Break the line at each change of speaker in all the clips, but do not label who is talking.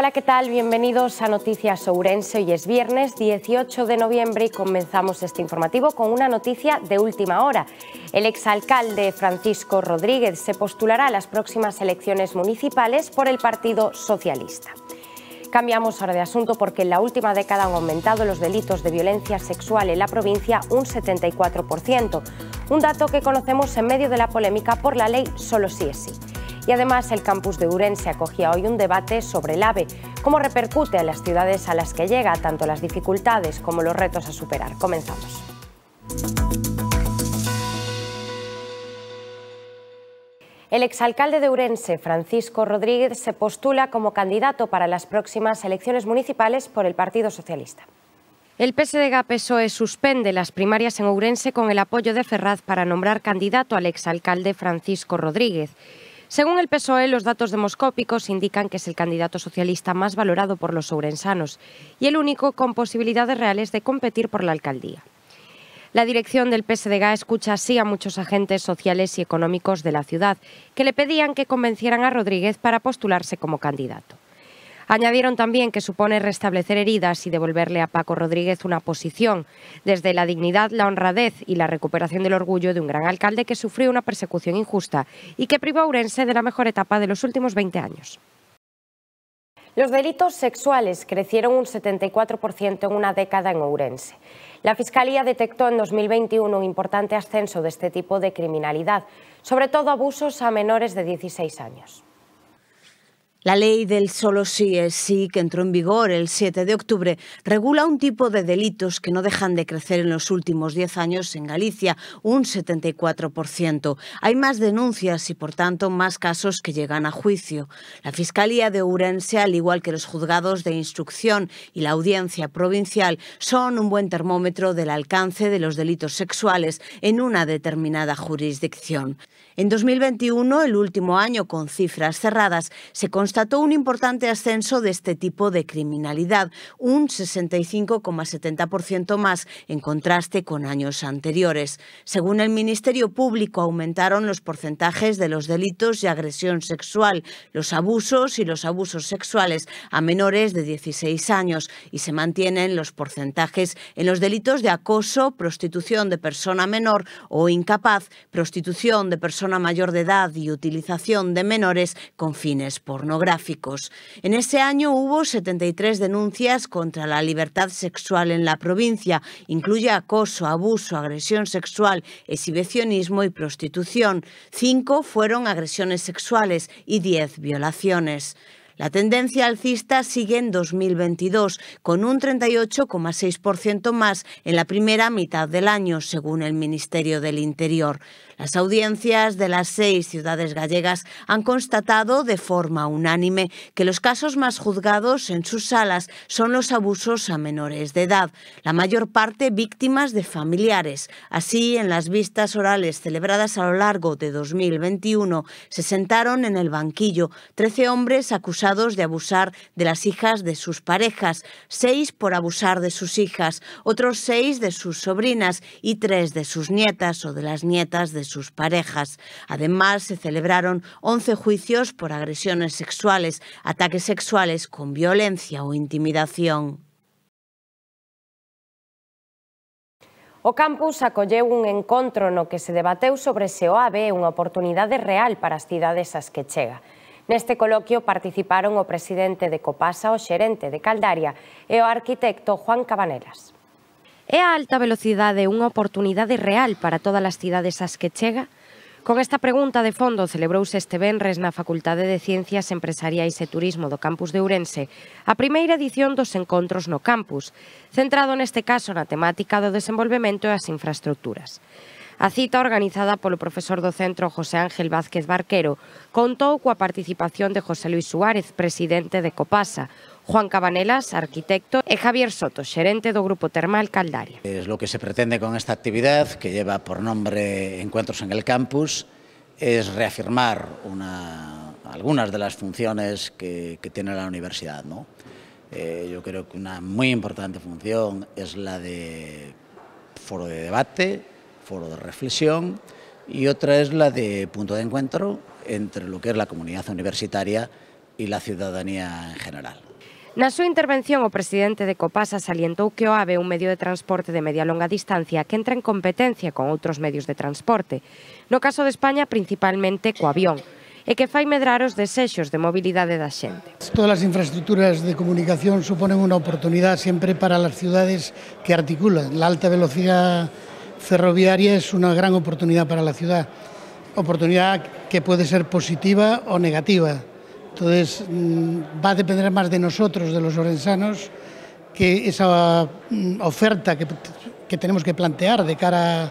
Hola, ¿qué tal? Bienvenidos a Noticias Ourense. Hoy es viernes 18 de noviembre y comenzamos este informativo con una noticia de última hora. El exalcalde Francisco Rodríguez se postulará a las próximas elecciones municipales por el Partido Socialista. Cambiamos ahora de asunto porque en la última década han aumentado los delitos de violencia sexual en la provincia un 74%, un dato que conocemos en medio de la polémica por la ley Solo sí es sí. Y además el campus de Urense acogía hoy un debate sobre el AVE, cómo repercute a las ciudades a las que llega, tanto las dificultades como los retos a superar. Comenzamos. El exalcalde de Urense, Francisco Rodríguez, se postula como candidato para las próximas elecciones municipales por el Partido Socialista. El PSDG-PSOE suspende las primarias en Urense con el apoyo de Ferraz para nombrar candidato al exalcalde Francisco Rodríguez. Según el PSOE, los datos demoscópicos indican que es el candidato socialista más valorado por los sobrensanos y el único con posibilidades reales de competir por la alcaldía. La dirección del PSDG escucha así a muchos agentes sociales y económicos de la ciudad que le pedían que convencieran a Rodríguez para postularse como candidato. Añadieron también que supone restablecer heridas y devolverle a Paco Rodríguez una posición, desde la dignidad, la honradez y la recuperación del orgullo de un gran alcalde que sufrió una persecución injusta y que privó a Urense de la mejor etapa de los últimos 20 años. Los delitos sexuales crecieron un 74% en una década en Ourense. La Fiscalía detectó en 2021 un importante ascenso de este tipo de criminalidad, sobre todo abusos a menores de 16 años.
La ley del solo sí es sí, que entró en vigor el 7 de octubre, regula un tipo de delitos que no dejan de crecer en los últimos 10 años en Galicia, un 74%. Hay más denuncias y, por tanto, más casos que llegan a juicio. La Fiscalía de Urense, al igual que los juzgados de instrucción y la audiencia provincial, son un buen termómetro del alcance de los delitos sexuales en una determinada jurisdicción. En 2021, el último año con cifras cerradas, se consideró constató un importante ascenso de este tipo de criminalidad, un 65,70% más en contraste con años anteriores. Según el Ministerio Público, aumentaron los porcentajes de los delitos de agresión sexual, los abusos y los abusos sexuales a menores de 16 años y se mantienen los porcentajes en los delitos de acoso, prostitución de persona menor o incapaz, prostitución de persona mayor de edad y utilización de menores con fines pornográficos. En ese año hubo 73 denuncias contra la libertad sexual en la provincia. Incluye acoso, abuso, agresión sexual, exhibicionismo y prostitución. Cinco fueron agresiones sexuales y diez violaciones. La tendencia alcista sigue en 2022, con un 38,6% más en la primera mitad del año, según el Ministerio del Interior. Las audiencias de las seis ciudades gallegas han constatado de forma unánime que los casos más juzgados en sus salas son los abusos a menores de edad, la mayor parte víctimas de familiares. Así, en las vistas orales celebradas a lo largo de 2021, se sentaron en el banquillo 13 hombres acusados de abusar de las hijas de sus parejas, seis por abusar de sus hijas, otros seis de sus sobrinas y tres de sus nietas o de las nietas de sus parejas. Además, se celebraron once juicios por agresiones sexuales, ataques sexuales con violencia o intimidación.
O campus acolleu un en no que se debateu sobre se o oportunidad real para las ciudades as que chega. Neste coloquio participaron o presidente de Copasa, o xerente de Caldaria e o arquitecto Juan Cabanelas. É a alta velocidade unha oportunidade real para todas as cidades ás que chega? Con esta pregunta de fondo celebrouse este venres na Facultade de Ciencias Empresariais e Turismo do Campus de Ourense a primeira edición dos encontros no campus, centrado neste caso na temática do desenvolvemento e as infraestructuras. A cita organizada el profesor do centro José Ángel Vázquez Barquero, con la participación de José Luis Suárez, presidente de Copasa, Juan Cabanelas, arquitecto, y e Javier Soto, gerente do Grupo Termal Caldaria.
Es lo que se pretende con esta actividad, que lleva por nombre Encuentros en el Campus, es reafirmar una, algunas de las funciones que, tiene la universidad. Eh, yo creo que una muy importante función es la de foro de debate, foro de reflexión y otra es la de punto de encuentro entre lo que es la comunidad universitaria y la ciudadanía en general.
Na súa intervención, o presidente de Copasa salientou que o AVE é un medio de transporte de media longa distancia que entra en competencia con outros medios de transporte, no caso de España principalmente co avión, e que fai medrar os desexos de mobilidade da xente.
Todas as infraestructuras de comunicación suponen unha oportunidade sempre para as ciudades que articulan. A alta velocidade ferroviaria es una gran oportunidad para la ciudad, oportunidad que puede ser positiva o negativa. Entonces mm, va a depender más de nosotros, de los orensanos, que esa mm, oferta que, tenemos que plantear de cara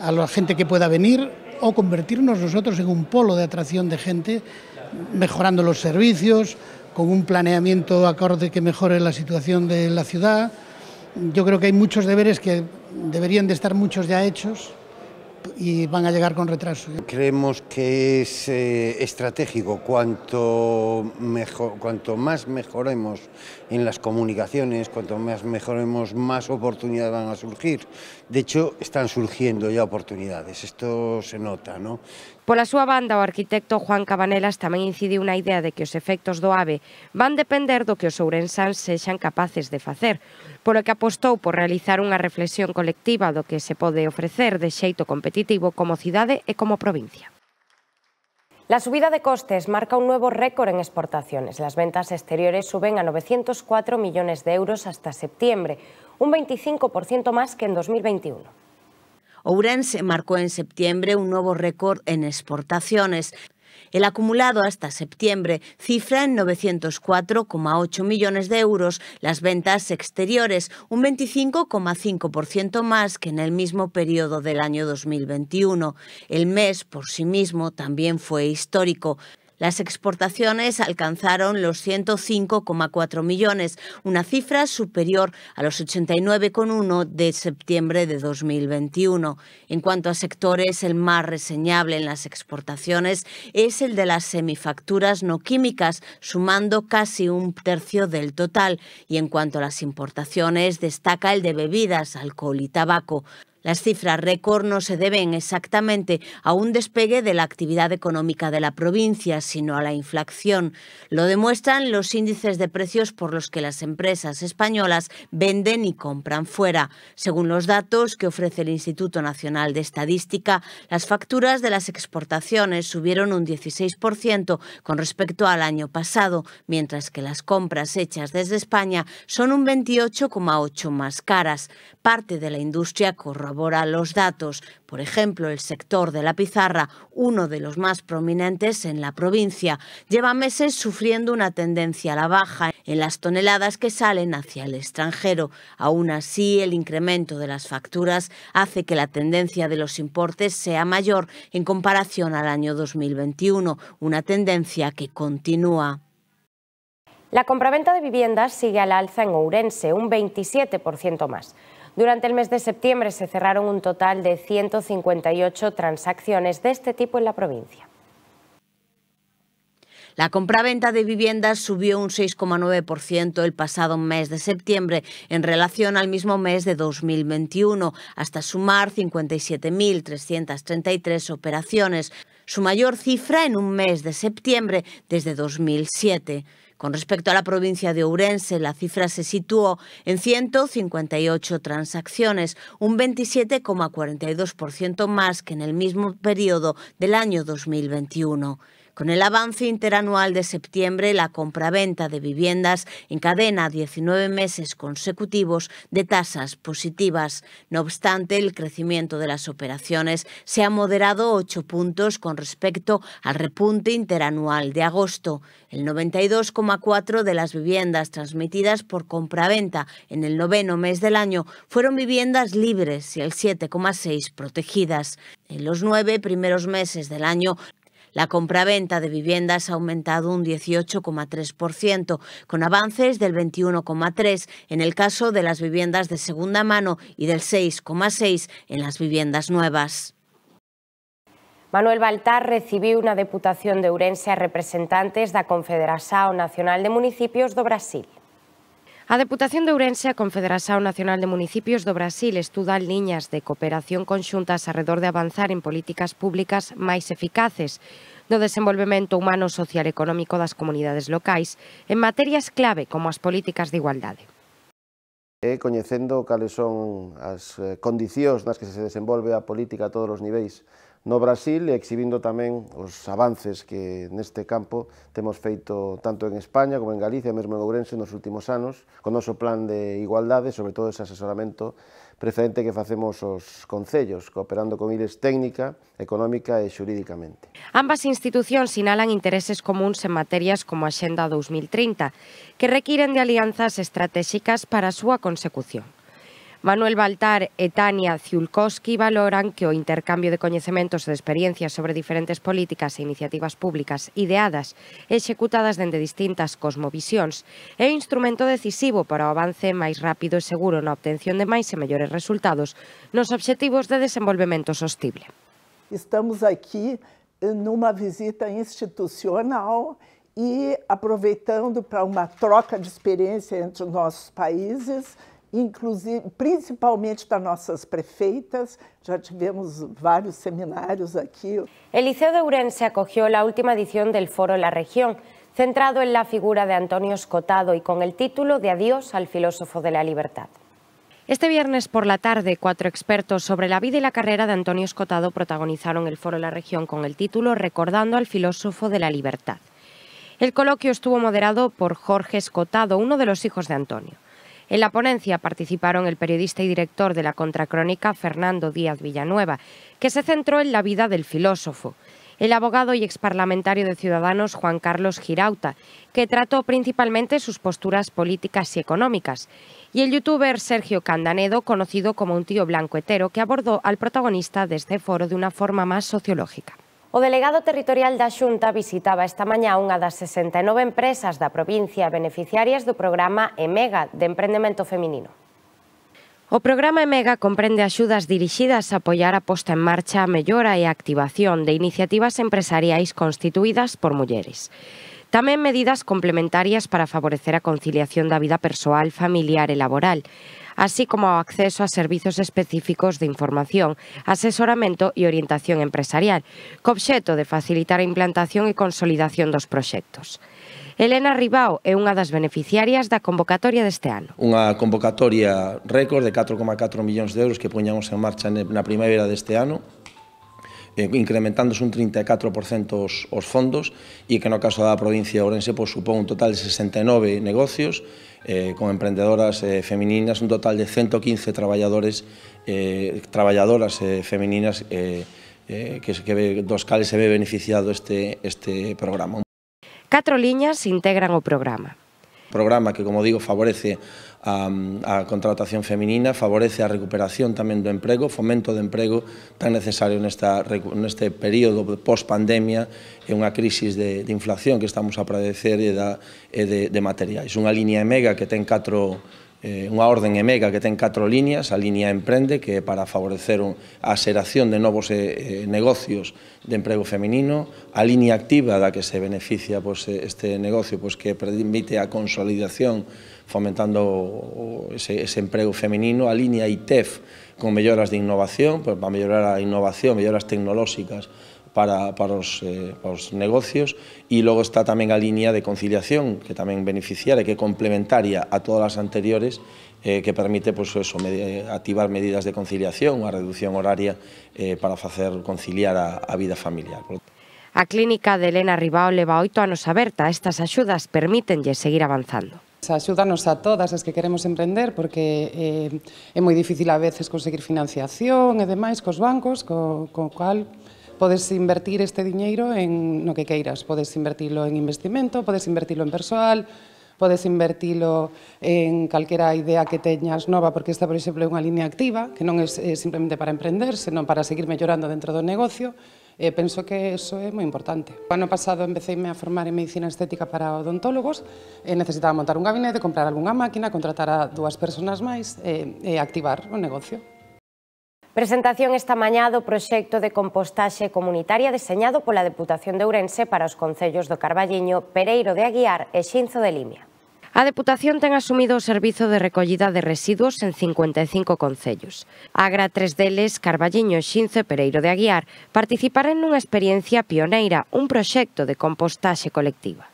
a la gente que pueda venir o convertirnos nosotros en un polo de atracción de gente, mejorando los servicios, con un planeamiento acorde que mejore la situación de la ciudad. Yo creo que hay muchos deberes que deberían de estar muchos ya hechos y van a llegar con retraso. ¿eh? Creemos que es eh, estratégico. Cuanto, mejor, cuanto más mejoremos en las comunicaciones, cuanto más mejoremos, más oportunidades van a surgir. De hecho, están surgiendo ya oportunidades. Esto se nota, ¿no?
Pola súa banda, o arquitecto Juan Cabanelas tamén incidiu na idea de que os efectos do AVE van depender do que os ourensans sexan capaces de facer, polo que apostou por realizar unha reflexión colectiva do que se pode ofrecer de xeito competitivo como cidade e como provincia. La subida de costes marca un nuevo récord en exportaciones. Las ventas exteriores suben a 904 millones de euros hasta septiembre, un 25% más que en 2021.
Ourense marcó en septiembre un nuevo récord en exportaciones. El acumulado hasta septiembre cifra en 904,8 millones de euros las ventas exteriores, un 25,5% más que en el mismo periodo del año 2021. El mes por sí mismo también fue histórico. Las exportaciones alcanzaron los 105,4 millones, una cifra superior a los 89,1 de septiembre de 2021. En cuanto a sectores, el más reseñable en las exportaciones es el de las semifacturas no químicas, sumando casi un tercio del total. Y en cuanto a las importaciones, destaca el de bebidas, alcohol y tabaco. Las cifras récord no se deben exactamente a un despegue de la actividad económica de la provincia, sino a la inflación. Lo demuestran los índices de precios por los que las empresas españolas venden y compran fuera. Según los datos que ofrece el Instituto Nacional de Estadística, las facturas de las exportaciones subieron un 16% con respecto al año pasado, mientras que las compras hechas desde España son un 28,8% más caras. Parte de la industria corrobora los datos. Por ejemplo, el sector de la pizarra, uno de los más prominentes en la provincia, lleva meses sufriendo una tendencia a la baja en las toneladas que salen hacia el extranjero. Aún así, el incremento de las facturas hace que la tendencia de los importes sea mayor en comparación al año 2021, una tendencia que continúa. La compraventa de viviendas
sigue al alza en Ourense, un 27% más. Durante el mes de septiembre se cerraron un total de 158 transacciones de este tipo en la provincia.
La compraventa de viviendas subió un 6,9% el pasado mes de septiembre en relación al mismo mes de 2021, hasta sumar 57.333 operaciones, su mayor cifra en un mes de septiembre desde 2007. Con respecto a la provincia de Ourense, la cifra se situó en 158 transacciones, un 27,42% más que en el mismo periodo del año 2021. Con el avance interanual de septiembre, la compraventa de viviendas encadena 19 meses consecutivos de tasas positivas. No obstante, el crecimiento de las operaciones se ha moderado 8 puntos con respecto al repunte interanual de agosto. El 92,4 de las viviendas transmitidas por compraventa en el noveno mes del año fueron viviendas libres y el 7,6 protegidas. En los nueve primeros meses del año, la compraventa de viviendas ha aumentado un 18,3%, con avances del 21,3% en el caso de las viviendas de segunda mano y del 6,6% en las viviendas nuevas. Manuel Baltar recibió una
Deputación de Urense a representantes la Confederación Nacional de Municipios do Brasil. A Deputación de Ourense, a Confederación Nacional de Municipios do Brasil estuda liñas de cooperación conxuntas arredor de avanzar en políticas públicas máis eficaces do desenvolvemento humano social e económico das comunidades locais en materias clave como as políticas de igualdade
e coñecendo cales son as eh, condicións nas que se desenvolve a política a todos os niveis no Brasil e exhibindo tamén os avances que neste campo temos feito tanto en España como en Galicia, mesmo en Ourense nos últimos anos, con noso plan de igualdade, sobre todo ese asesoramento precedente que facemos os concellos, cooperando con eles técnica, económica e xurídicamente.
Ambas institucións sinalan intereses comuns en materias como a Xenda 2030, que requiren de alianzas estratégicas para a súa consecución. Manuel Baltar e Tania Ziulkowski valoran que o intercambio de coñecementos e de experiencias sobre diferentes políticas e iniciativas públicas ideadas e executadas dende distintas cosmovisións é un instrumento decisivo para o avance máis rápido e seguro na obtención de máis e mellores resultados nos obxectivos de desenvolvemento sostible.
Estamos aquí numa visita institucional e aproveitando para uma troca de experiência entre os nossos países inclusive principalmente para nuestras prefeitas. ya tuvimos varios seminarios aquí.
El Liceo de Ourense acogió la última edición del Foro La Región, centrado en la figura de Antonio Escotado y con el título de Adiós al filósofo de la libertad. Este viernes por la tarde, cuatro expertos sobre la vida y la carrera de Antonio Escotado protagonizaron el Foro La Región con el título Recordando al filósofo de la libertad. El coloquio estuvo moderado por Jorge Escotado, uno de los hijos de Antonio. En la ponencia participaron el periodista y director de la contracrónica Fernando Díaz Villanueva, que se centró en la vida del filósofo, el abogado y exparlamentario de Ciudadanos Juan Carlos Girauta, que trató principalmente sus posturas políticas y económicas, y el youtuber Sergio Candanedo, conocido como un tío blanco que abordó al protagonista de este foro de una forma más sociológica. O delegado territorial da Xunta visitaba esta mañá unha das 69 empresas da provincia beneficiarias do programa EMEGA de emprendemento feminino. O programa EMEGA comprende axudas dirixidas a apoiar a posta en marcha, a mellora e a activación de iniciativas empresariais constituídas por mulleres. Tamén medidas complementarias para favorecer a conciliación da vida persoal, familiar e laboral, así como ao acceso a servizos específicos de información, asesoramento e orientación empresarial, co obxecto de facilitar a implantación e consolidación dos proxectos. Elena Ribao é unha das beneficiarias da convocatoria deste ano.
Unha convocatoria récord de 4,4 millóns de euros que poñamos en marcha na primavera deste ano, eh, incrementándose un 34% os, os fondos e que no caso da provincia de Ourense pues, pois, supón un total de 69 negocios eh, con emprendedoras eh, femininas, un total de 115 traballadores eh, traballadoras eh, femininas eh, eh, que, que dos cales se ve beneficiado este, este programa.
Catro liñas integran o programa
programa que, como digo, favorece a, a contratación feminina, favorece a recuperación tamén do emprego, fomento do emprego tan necesario nesta, neste período post-pandemia e unha crisis de, de inflación que estamos a padecer e, da, e de, de materiais. Unha línea mega que ten catro eh, unha orden emega que ten catro líneas, a línea emprende, que é para favorecer a xeración de novos eh, eh, negocios de emprego feminino, a línea activa da que se beneficia pois, eh, este negocio, pois, que permite a consolidación fomentando ese, ese emprego feminino, a línea ITEF con melloras de innovación, pois, para mellorar a innovación, melloras tecnolóxicas, para, para, os, eh, para os negocios e logo está tamén a línea de conciliación que tamén e que complementaria a todas as anteriores eh, que permite pues, pois, eso, med eh, activar medidas de conciliación, a reducción horaria eh, para facer conciliar a, a vida familiar.
A clínica de Elena Ribao leva oito anos aberta. Estas axudas permítenlle seguir avanzando. Axúdanos a todas as que queremos emprender porque eh, é moi difícil a veces conseguir financiación e demais cos bancos, co, co cal podes invertir este diñeiro en no que queiras. Podes invertilo en investimento, podes invertilo en persoal, podes invertilo en calquera idea que teñas nova, porque esta, por exemplo, é unha línea activa, que non é simplemente para emprender, senón para seguir mellorando dentro do negocio, e penso que eso é moi importante. O ano pasado empecéime a formar en medicina estética para odontólogos, e necesitaba montar un gabinete, comprar algunha máquina, contratar a dúas persoas máis e, e activar o negocio. Presentación esta mañá do proxecto de compostaxe comunitaria deseñado pola Deputación de Ourense para os concellos do Carballiño, Pereiro de Aguiar e Xinzo de Limia. A Deputación ten asumido o servizo de recollida de residuos en 55 concellos. Agra tres deles, Carballiño, Xinzo e Pereiro de Aguiar, participarán nunha experiencia pioneira, un proxecto de compostaxe colectiva.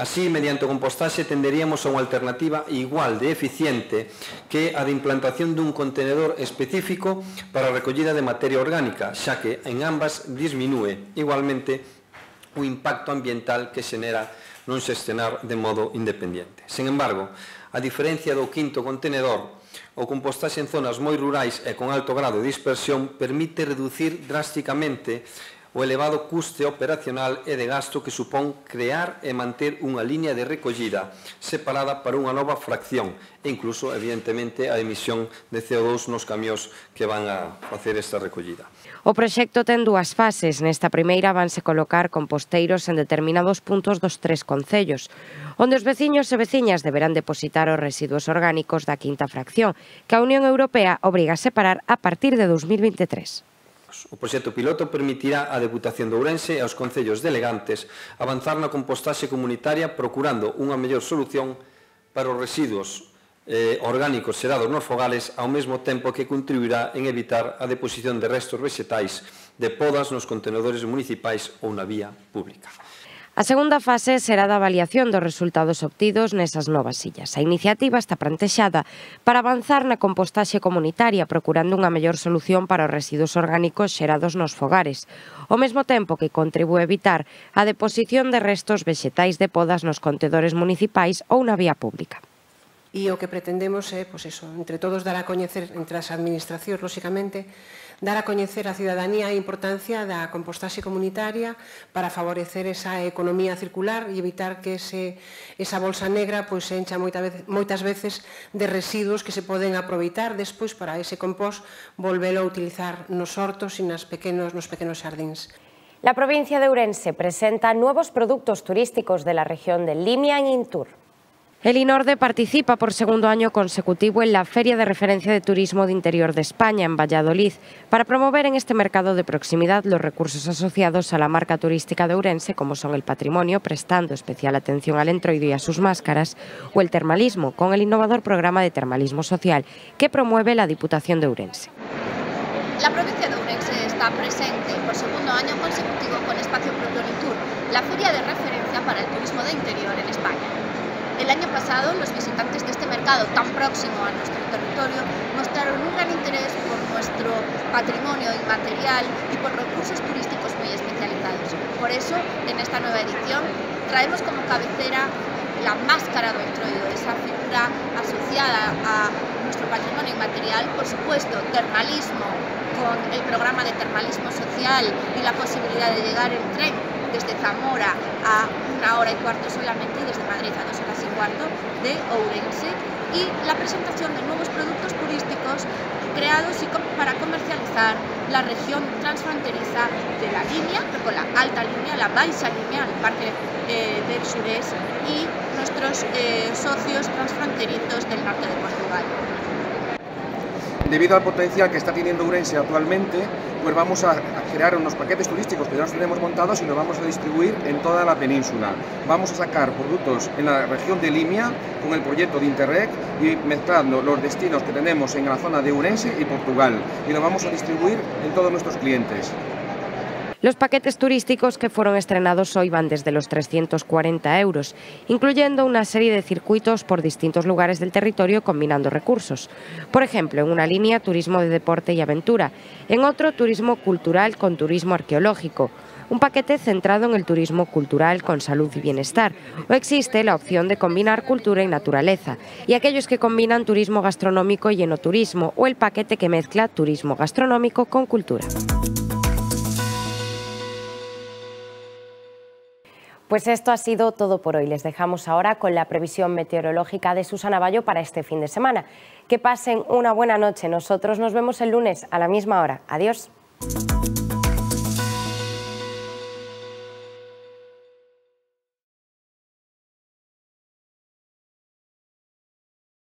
Así, mediante o compostaxe, tenderíamos a unha alternativa igual de eficiente que a de implantación dun contenedor específico para a recollida de materia orgánica, xa que en ambas disminúe igualmente o impacto ambiental que xenera non xestionar de modo independiente. Sen embargo, a diferencia do quinto contenedor, o compostaxe en zonas moi rurais e con alto grado de dispersión permite reducir drásticamente o elevado custe operacional e de gasto que supón crear e manter unha liña de recollida separada para unha nova fracción e incluso, evidentemente, a emisión de CO2 nos camións que van a facer esta recollida.
O proxecto ten dúas fases. Nesta primeira vanse colocar composteiros en determinados puntos dos tres concellos, onde os veciños e veciñas deberán depositar os residuos orgánicos da quinta fracción, que a Unión Europea obriga a separar a partir de 2023
básicos. O proxecto piloto permitirá a Deputación de Ourense e aos concellos delegantes avanzar na compostaxe comunitaria procurando unha mellor solución para os residuos eh, orgánicos xerados nos fogales ao mesmo tempo que contribuirá en evitar a deposición de restos vegetais de podas nos contenedores municipais ou na vía pública.
A segunda fase será da avaliación dos resultados obtidos nesas novas sillas. A iniciativa está plantexada para avanzar na compostaxe comunitaria procurando unha mellor solución para os residuos orgánicos xerados nos fogares, ao mesmo tempo que contribúe a evitar a deposición de restos vexetais de podas nos contedores municipais ou na vía pública. E o que pretendemos é, pois eso, entre todos dar a coñecer entre as administracións, lóxicamente, dar a coñecer á cidadanía a importancia da compostaxe comunitaria para favorecer esa economía circular e evitar que ese, esa bolsa negra pois, se encha moita vez, moitas veces de residuos que se poden aproveitar despois para ese compost volvelo a utilizar nos hortos e nas pequenos, nos pequenos xardins. La provincia de Ourense presenta nuevos productos turísticos de la región de Limia en Intur. El INORDE participa por segundo año consecutivo en la Feria de Referencia de Turismo de Interior de España en Valladolid para promover en este mercado de proximidad los recursos asociados a la marca turística de Urense como son el patrimonio, prestando especial atención al entroido y a sus máscaras, o el termalismo con el innovador programa de termalismo social que promueve la Diputación de Urense.
La provincia de Urense está presente por segundo año consecutivo con Espacio Propio Tour, la feria de referencia para el turismo de interior el año pasado, los visitantes de este mercado tan próximo a nuestro territorio mostraron un gran interés por nuestro
patrimonio inmaterial y por recursos turísticos muy especializados. Por eso, en esta nueva edición, traemos como cabecera la máscara del troido, esa figura asociada a nuestro patrimonio inmaterial, por supuesto, termalismo,
con el programa de termalismo social y la posibilidad de llegar en tren desde Zamora a una hora y cuarto solamente, desde Madrid a dos horas y cuarto, de
Ourense, y la presentación de nuevos productos turísticos creados para comercializar la región transfronteriza de la línea, con la alta línea, la
baixa línea, el parque eh, del sureste y nuestros eh, socios transfronterizos del norte de Portugal
debido al potencial que está teniendo Urense actualmente, pues vamos a crear unos paquetes turísticos que ya los tenemos montados y los vamos a distribuir en toda la península. Vamos a sacar productos en la región de Limia con el proyecto de Interreg y mezclando los destinos que tenemos en la zona de Urense y Portugal y lo vamos a distribuir en todos nuestros clientes.
Los paquetes turísticos que fueron estrenados hoy van desde los 340 euros, incluyendo una serie de circuitos por distintos lugares del territorio combinando recursos. Por ejemplo, en una línea turismo de deporte y aventura, en otro turismo cultural con turismo arqueológico, un paquete centrado en el turismo cultural con salud y bienestar, o existe la opción de combinar cultura y naturaleza, y aquellos que combinan turismo gastronómico y enoturismo, o el paquete que mezcla turismo gastronómico con cultura. Pues esto ha sido todo por hoy. Les dejamos ahora con la previsión meteorológica de Susana Bayo para este fin de semana. Que pasen una buena noche. Nosotros nos vemos el lunes a la misma hora. Adiós.